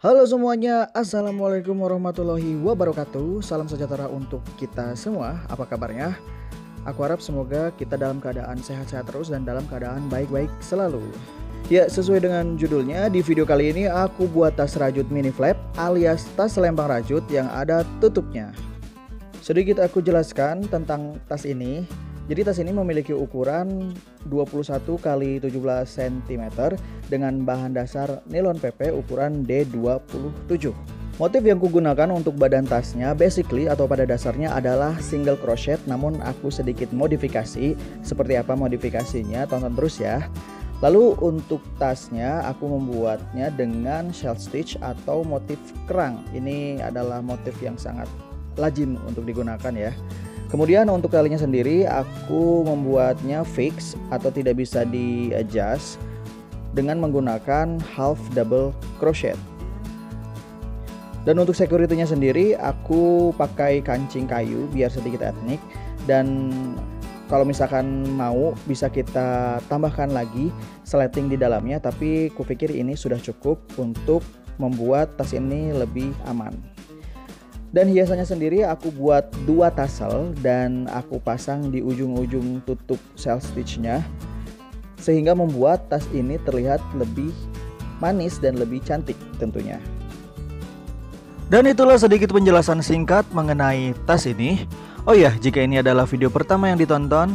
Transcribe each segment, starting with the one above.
Halo semuanya, Assalamualaikum warahmatullahi wabarakatuh Salam sejahtera untuk kita semua, apa kabarnya? Aku harap semoga kita dalam keadaan sehat-sehat terus dan dalam keadaan baik-baik selalu Ya, sesuai dengan judulnya, di video kali ini aku buat tas rajut mini flap alias tas selempang rajut yang ada tutupnya Sedikit aku jelaskan tentang tas ini jadi tas ini memiliki ukuran 21 x 17 cm dengan bahan dasar nilon PP ukuran D27. Motif yang kugunakan untuk badan tasnya basically atau pada dasarnya adalah single crochet namun aku sedikit modifikasi. Seperti apa modifikasinya? Tonton terus ya. Lalu untuk tasnya aku membuatnya dengan shell stitch atau motif kerang. Ini adalah motif yang sangat lazim untuk digunakan ya. Kemudian untuk talinya sendiri aku membuatnya fix atau tidak bisa di adjust dengan menggunakan half double crochet. Dan untuk security sendiri aku pakai kancing kayu biar sedikit etnik dan kalau misalkan mau bisa kita tambahkan lagi sleting di dalamnya tapi kupikir ini sudah cukup untuk membuat tas ini lebih aman. Dan hiasannya sendiri aku buat dua tassel dan aku pasang di ujung-ujung tutup sel stitchnya sehingga membuat tas ini terlihat lebih manis dan lebih cantik tentunya. Dan itulah sedikit penjelasan singkat mengenai tas ini. Oh ya, jika ini adalah video pertama yang ditonton,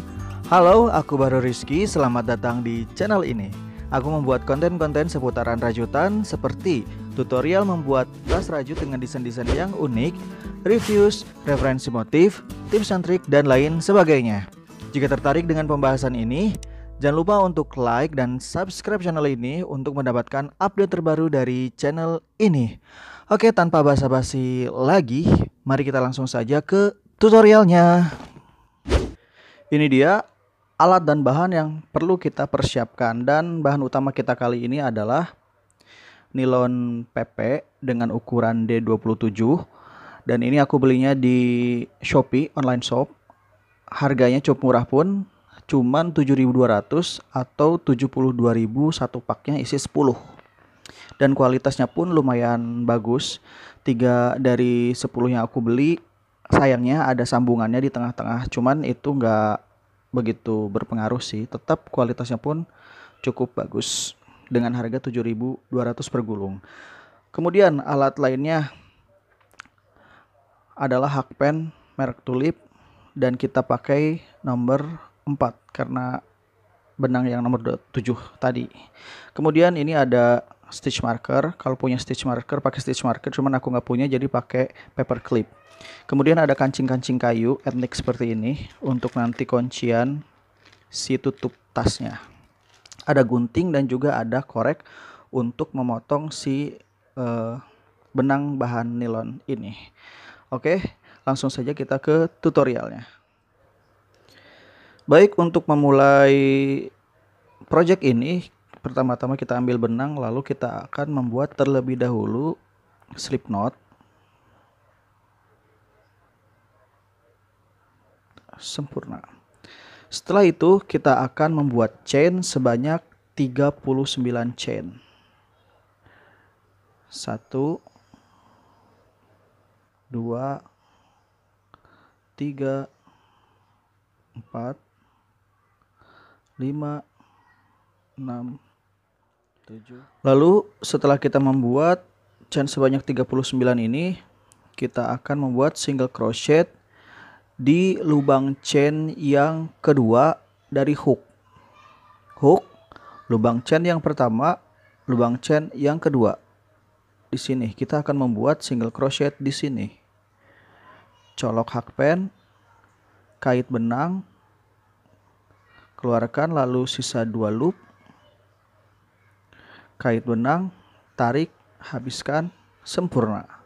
halo, aku baru Rizky, selamat datang di channel ini. Aku membuat konten-konten seputaran rajutan seperti tutorial membuat tas rajut dengan desain-desain yang unik, reviews, referensi motif, tips dan trik, dan lain sebagainya. Jika tertarik dengan pembahasan ini, jangan lupa untuk like dan subscribe channel ini untuk mendapatkan update terbaru dari channel ini. Oke, tanpa basa-basi lagi, mari kita langsung saja ke tutorialnya. Ini dia alat dan bahan yang perlu kita persiapkan dan bahan utama kita kali ini adalah nilon PP dengan ukuran D27 dan ini aku belinya di Shopee online shop. Harganya cukup murah pun cuman 7.200 atau 72.000 satu paknya isi 10. Dan kualitasnya pun lumayan bagus. tiga dari 10 yang aku beli sayangnya ada sambungannya di tengah-tengah cuman itu nggak begitu berpengaruh sih. Tetap kualitasnya pun cukup bagus dengan harga 7.200 per gulung. Kemudian alat lainnya adalah hakpen merek Tulip dan kita pakai nomor 4 karena benang yang nomor 7 tadi. Kemudian ini ada stitch marker. Kalau punya stitch marker pakai stitch marker, cuman aku nggak punya jadi pakai paper clip. Kemudian ada kancing-kancing kayu etnik seperti ini untuk nanti kuncian si tutup tasnya ada gunting dan juga ada korek untuk memotong si uh, benang bahan nilon ini. Oke, langsung saja kita ke tutorialnya. Baik, untuk memulai project ini, pertama-tama kita ambil benang lalu kita akan membuat terlebih dahulu slip knot. Sempurna. Setelah itu kita akan membuat chain sebanyak 39 chain. 1 2 3 4 5 6 7 Lalu setelah kita membuat chain sebanyak 39 ini, kita akan membuat single crochet di lubang chain yang kedua dari hook. Hook, lubang chain yang pertama, lubang chain yang kedua. Di sini kita akan membuat single crochet di sini. Colok hakpen, kait benang, keluarkan lalu sisa dua loop. Kait benang, tarik, habiskan, sempurna.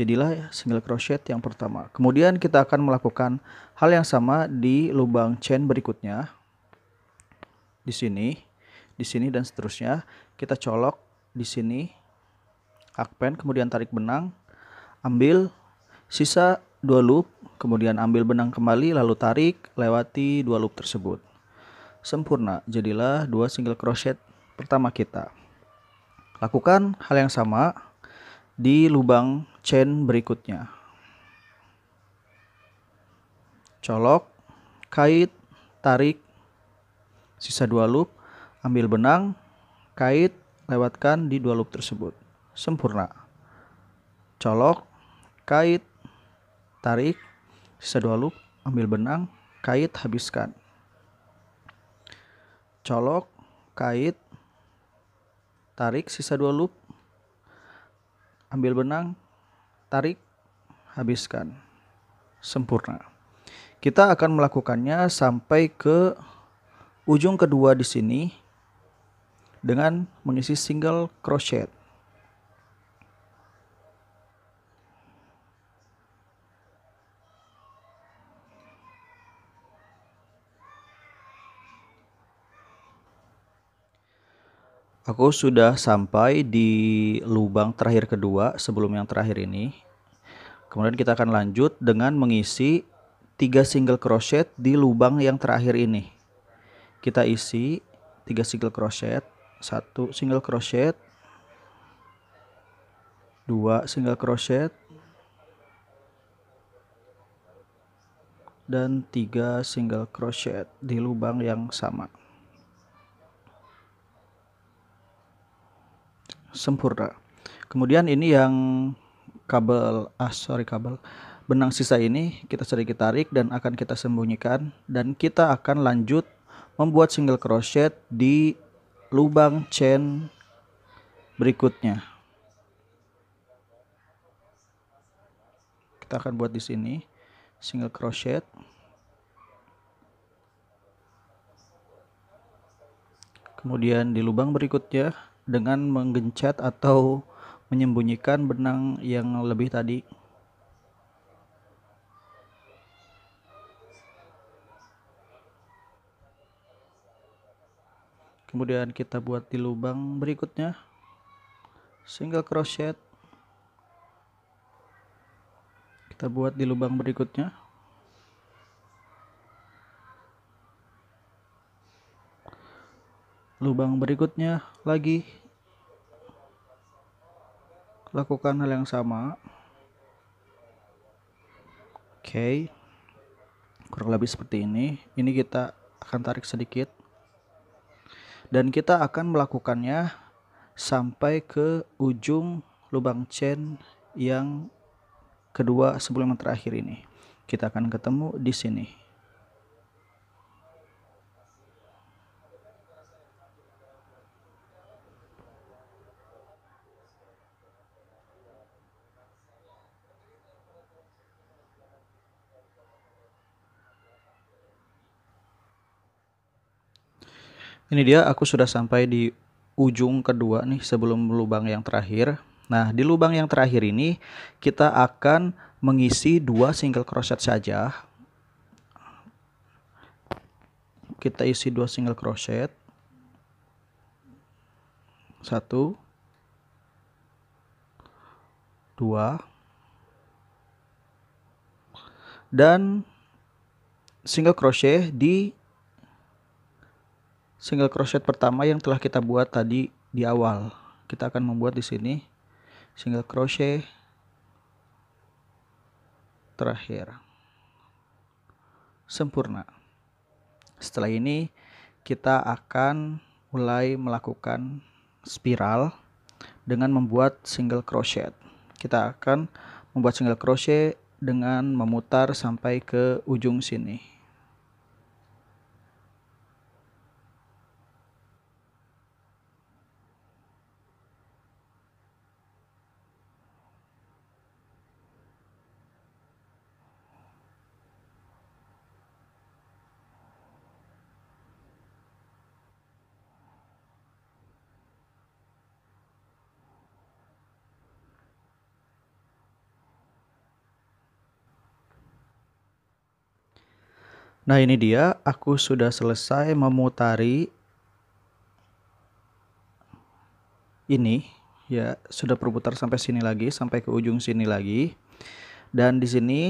Jadilah single crochet yang pertama. Kemudian kita akan melakukan hal yang sama di lubang chain berikutnya. Di sini, di sini dan seterusnya. Kita colok di sini akpen, kemudian tarik benang, ambil sisa dua loop, kemudian ambil benang kembali lalu tarik lewati dua loop tersebut. Sempurna, jadilah dua single crochet pertama kita. Lakukan hal yang sama di lubang chain berikutnya. Colok, kait, tarik, sisa dua loop, ambil benang, kait, lewatkan di dua loop tersebut. Sempurna. Colok, kait, tarik, sisa dua loop, ambil benang, kait, habiskan. Colok, kait, tarik, sisa dua loop, ambil benang, tarik, habiskan. Sempurna. Kita akan melakukannya sampai ke ujung kedua di sini dengan mengisi single crochet. Aku sudah sampai di lubang terakhir kedua sebelum yang terakhir ini. Kemudian kita akan lanjut dengan mengisi 3 single crochet di lubang yang terakhir ini. Kita isi 3 single crochet, 1 single crochet, 2 single crochet, dan 3 single crochet di lubang yang sama. sempurna. Kemudian ini yang kabel ah sorry kabel benang sisa ini kita sedikit tarik dan akan kita sembunyikan dan kita akan lanjut membuat single crochet di lubang chain berikutnya. Kita akan buat di sini single crochet. Kemudian di lubang berikutnya dengan menggencet atau menyembunyikan benang yang lebih tadi. Kemudian kita buat di lubang berikutnya single crochet kita buat di lubang berikutnya lubang berikutnya lagi lakukan hal yang sama oke okay. kurang lebih seperti ini ini kita akan tarik sedikit dan kita akan melakukannya sampai ke ujung lubang chain yang kedua sebelum yang terakhir ini kita akan ketemu di sini Ini dia aku sudah sampai di ujung kedua nih sebelum lubang yang terakhir. Nah, di lubang yang terakhir ini kita akan mengisi dua single crochet saja. Kita isi dua single crochet. Satu. Dua. Dan single crochet di single crochet pertama yang telah kita buat tadi di awal. Kita akan membuat di sini single crochet terakhir. Sempurna. Setelah ini kita akan mulai melakukan spiral dengan membuat single crochet. Kita akan membuat single crochet dengan memutar sampai ke ujung sini. Nah ini dia, aku sudah selesai memutari ini ya sudah berputar sampai sini lagi sampai ke ujung sini lagi dan di sini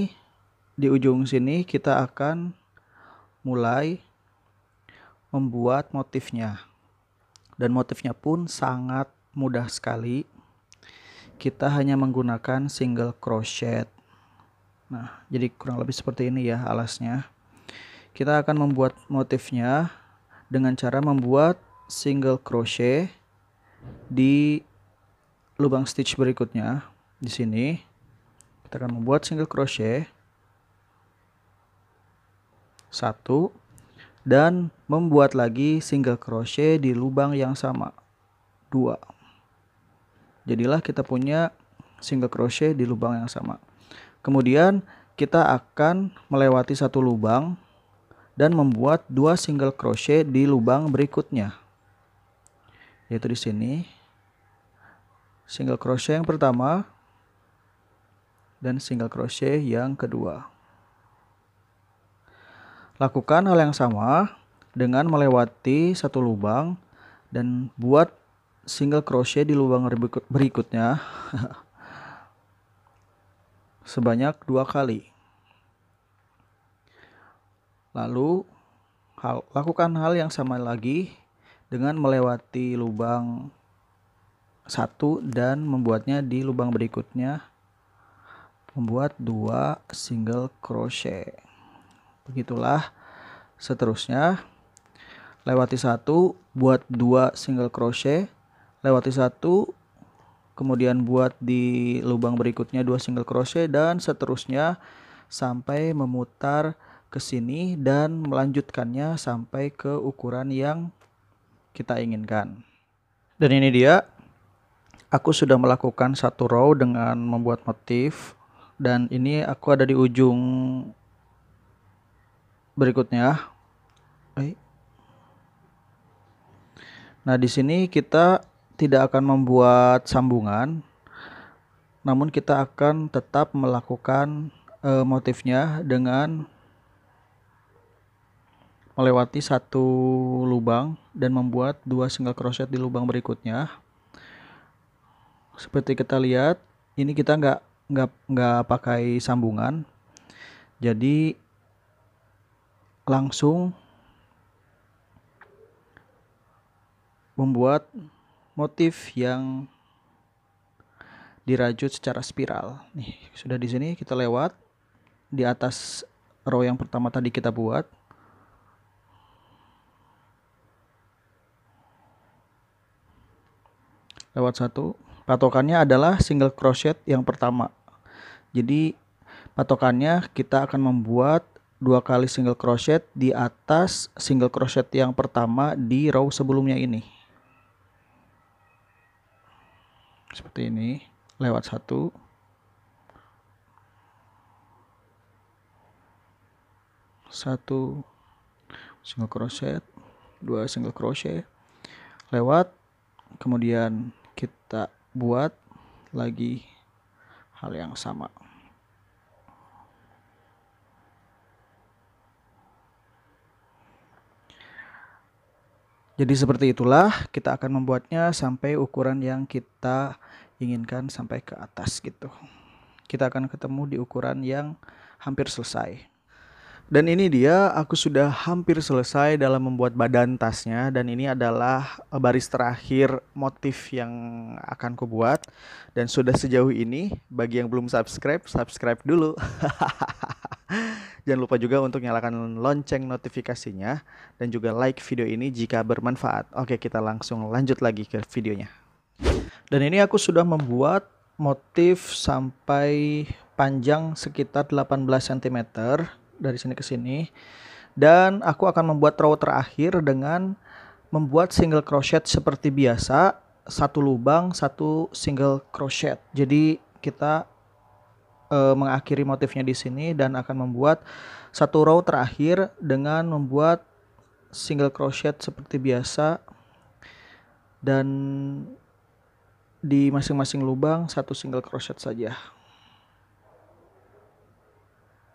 di ujung sini kita akan mulai membuat motifnya dan motifnya pun sangat mudah sekali kita hanya menggunakan single crochet nah jadi kurang lebih seperti ini ya alasnya kita akan membuat motifnya dengan cara membuat single crochet di lubang stitch berikutnya di sini kita akan membuat single crochet satu dan membuat lagi single crochet di lubang yang sama dua jadilah kita punya single crochet di lubang yang sama kemudian kita akan melewati satu lubang dan membuat dua single crochet di lubang berikutnya yaitu di sini single crochet yang pertama dan single crochet yang kedua lakukan hal yang sama dengan melewati satu lubang dan buat single crochet di lubang berikutnya sebanyak dua kali Lalu hal, lakukan hal yang sama lagi dengan melewati lubang satu dan membuatnya di lubang berikutnya membuat dua single crochet begitulah seterusnya lewati satu buat dua single crochet lewati satu kemudian buat di lubang berikutnya dua single crochet dan seterusnya sampai memutar ke sini dan melanjutkannya sampai ke ukuran yang kita inginkan. Dan ini dia, aku sudah melakukan satu row dengan membuat motif dan ini aku ada di ujung berikutnya. Eh. Nah, di sini kita tidak akan membuat sambungan, namun kita akan tetap melakukan eh, motifnya dengan melewati satu lubang dan membuat dua single crochet di lubang berikutnya seperti kita lihat ini kita nggak nggak nggak pakai sambungan jadi langsung membuat motif yang dirajut secara spiral. Nih, sudah di sini kita lewat di atas row yang pertama tadi kita buat. lewat satu patokannya adalah single crochet yang pertama jadi patokannya kita akan membuat dua kali single crochet di atas single crochet yang pertama di row sebelumnya ini seperti ini lewat satu satu single crochet dua single crochet lewat kemudian kita buat lagi hal yang sama. Jadi seperti itulah kita akan membuatnya sampai ukuran yang kita inginkan sampai ke atas gitu. Kita akan ketemu di ukuran yang hampir selesai. Dan ini dia, aku sudah hampir selesai dalam membuat badan tasnya dan ini adalah eh, baris terakhir motif yang akan ku buat dan sudah sejauh ini bagi yang belum subscribe, subscribe dulu. Jangan lupa juga untuk nyalakan lonceng notifikasinya dan juga like video ini jika bermanfaat. Oke, kita langsung lanjut lagi ke videonya. Dan ini aku sudah membuat motif sampai panjang sekitar 18 cm dari sini ke sini dan aku akan membuat row terakhir dengan membuat single crochet seperti biasa satu lubang satu single crochet jadi kita e, mengakhiri motifnya di sini dan akan membuat satu row terakhir dengan membuat single crochet seperti biasa dan di masing-masing lubang satu single crochet saja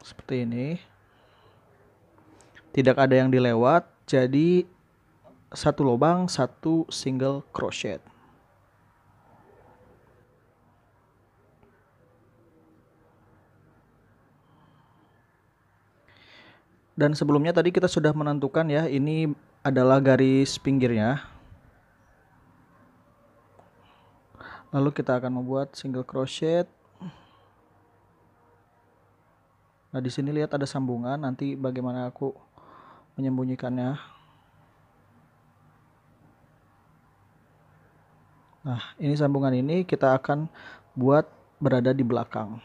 seperti ini tidak ada yang dilewat jadi satu lubang satu single crochet dan sebelumnya tadi kita sudah menentukan ya ini adalah garis pinggirnya lalu kita akan membuat single crochet nah di sini lihat ada sambungan nanti bagaimana aku menyembunyikannya. Nah, ini sambungan ini kita akan buat berada di belakang.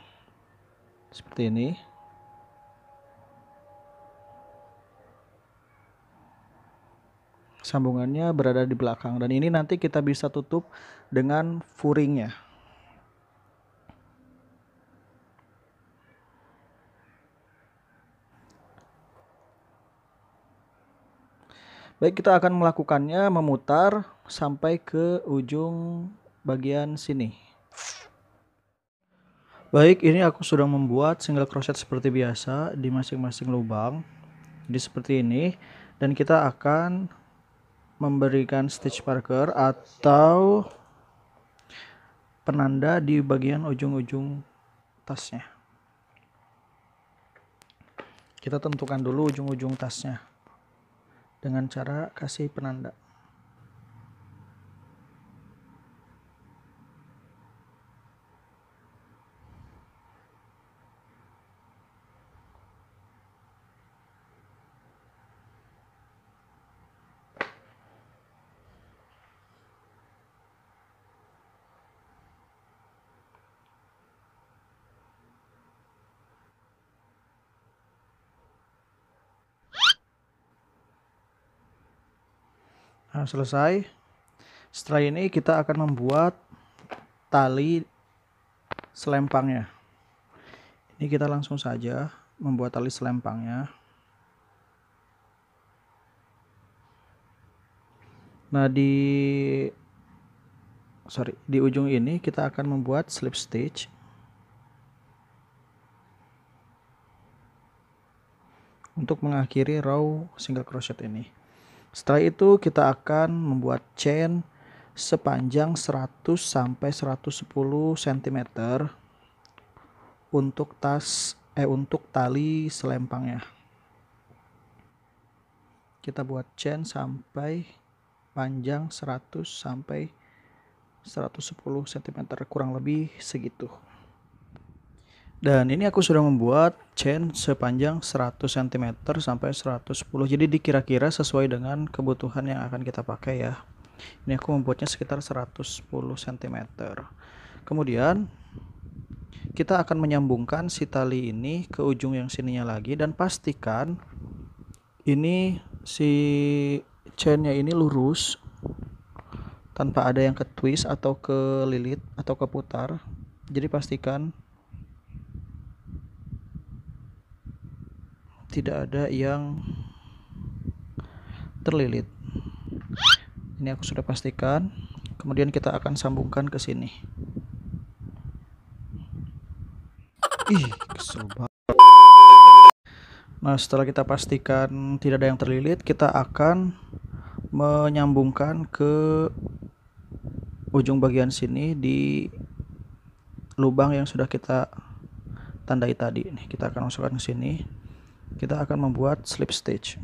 Seperti ini. Sambungannya berada di belakang dan ini nanti kita bisa tutup dengan furingnya. Baik, kita akan melakukannya memutar sampai ke ujung bagian sini. Baik, ini aku sudah membuat single crochet seperti biasa di masing-masing lubang. Jadi seperti ini dan kita akan memberikan stitch marker atau penanda di bagian ujung-ujung tasnya. Kita tentukan dulu ujung-ujung tasnya dengan cara kasih penanda. nah, selesai setelah ini kita akan membuat tali selempangnya ini kita langsung saja membuat tali selempangnya nah di sorry di ujung ini kita akan membuat slip stitch untuk mengakhiri row single crochet ini setelah itu kita akan membuat chain sepanjang 100 sampai 110 cm untuk tas eh untuk tali selempangnya. Kita buat chain sampai panjang 100 sampai 110 cm kurang lebih segitu. Dan ini aku sudah membuat chain sepanjang 100 cm sampai 110. Jadi dikira-kira sesuai dengan kebutuhan yang akan kita pakai ya. Ini aku membuatnya sekitar 110 cm. Kemudian kita akan menyambungkan si tali ini ke ujung yang sininya lagi dan pastikan ini si chainnya ini lurus tanpa ada yang ke twist atau ke lilit atau ke putar. Jadi pastikan tidak ada yang terlilit ini aku sudah pastikan kemudian kita akan sambungkan ke sini ih kesel nah setelah kita pastikan tidak ada yang terlilit kita akan menyambungkan ke ujung bagian sini di lubang yang sudah kita tandai tadi nih kita akan masukkan ke sini kita akan membuat slip stitch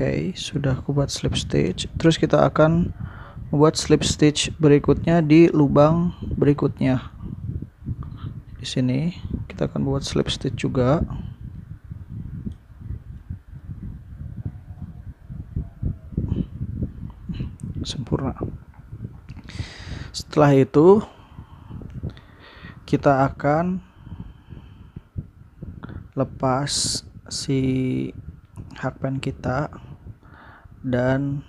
Oke, okay, sudah aku buat slip stitch. Terus kita akan buat slip stitch berikutnya di lubang berikutnya. Di sini kita akan buat slip stitch juga. sempurna. Setelah itu kita akan lepas si hakpen kita dan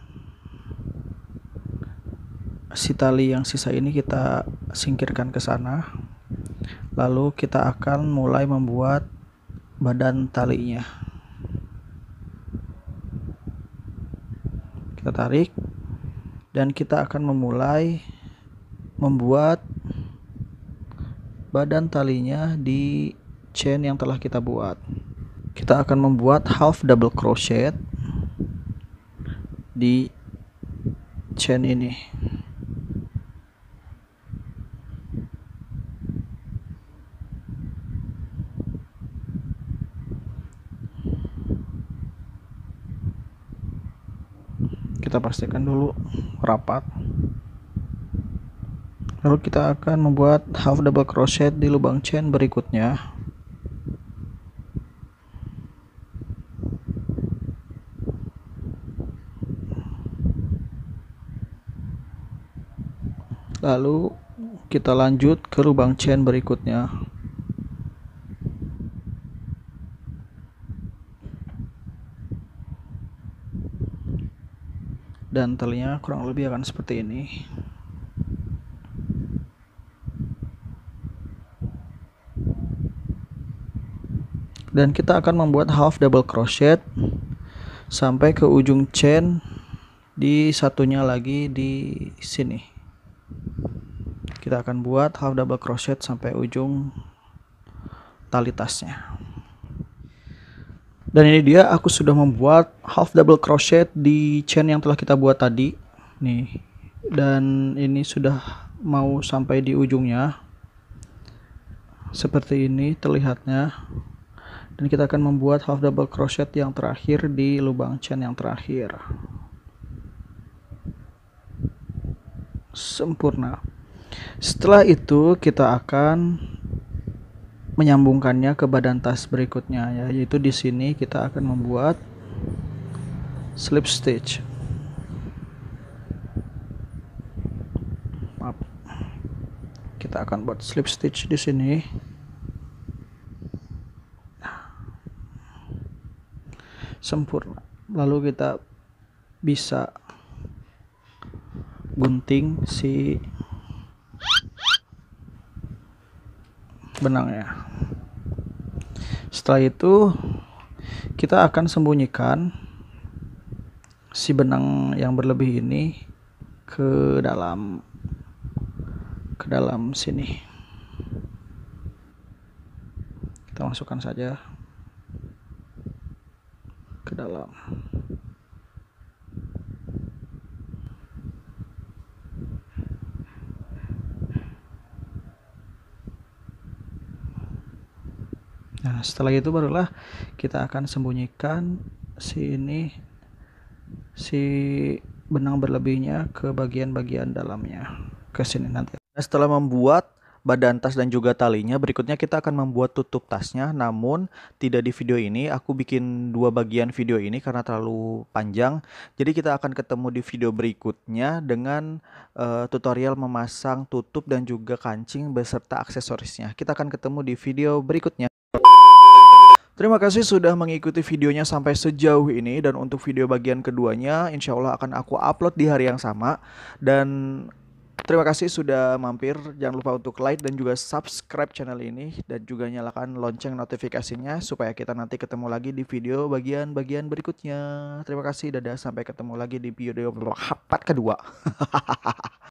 si tali yang sisa ini kita singkirkan ke sana. Lalu kita akan mulai membuat badan talinya. Kita tarik dan kita akan memulai membuat badan talinya di chain yang telah kita buat kita akan membuat half double crochet di chain ini pastikan dulu rapat lalu kita akan membuat half double crochet di lubang chain berikutnya lalu kita lanjut ke lubang chain berikutnya dan telinga kurang lebih akan seperti ini dan kita akan membuat half double crochet sampai ke ujung chain di satunya lagi di sini kita akan buat half double crochet sampai ujung tali tasnya dan ini dia aku sudah membuat half double crochet di chain yang telah kita buat tadi. Nih. Dan ini sudah mau sampai di ujungnya. Seperti ini terlihatnya. Dan kita akan membuat half double crochet yang terakhir di lubang chain yang terakhir. Sempurna. Setelah itu kita akan menyambungkannya ke badan tas berikutnya ya, yaitu di sini kita akan membuat slip stitch. Maaf. Kita akan buat slip stitch di sini. Sempurna. Lalu kita bisa gunting si benangnya setelah itu kita akan sembunyikan si benang yang berlebih ini ke dalam ke dalam sini kita masukkan saja ke dalam Nah, setelah itu barulah kita akan sembunyikan si ini si benang berlebihnya ke bagian-bagian dalamnya ke sini nanti. Nah, setelah membuat badan tas dan juga talinya, berikutnya kita akan membuat tutup tasnya. Namun tidak di video ini, aku bikin dua bagian video ini karena terlalu panjang. Jadi kita akan ketemu di video berikutnya dengan uh, tutorial memasang tutup dan juga kancing beserta aksesorisnya. Kita akan ketemu di video berikutnya. Terima kasih sudah mengikuti videonya sampai sejauh ini dan untuk video bagian keduanya insya Allah akan aku upload di hari yang sama dan terima kasih sudah mampir jangan lupa untuk like dan juga subscribe channel ini dan juga nyalakan lonceng notifikasinya supaya kita nanti ketemu lagi di video bagian-bagian berikutnya terima kasih dadah sampai ketemu lagi di video, hapat kedua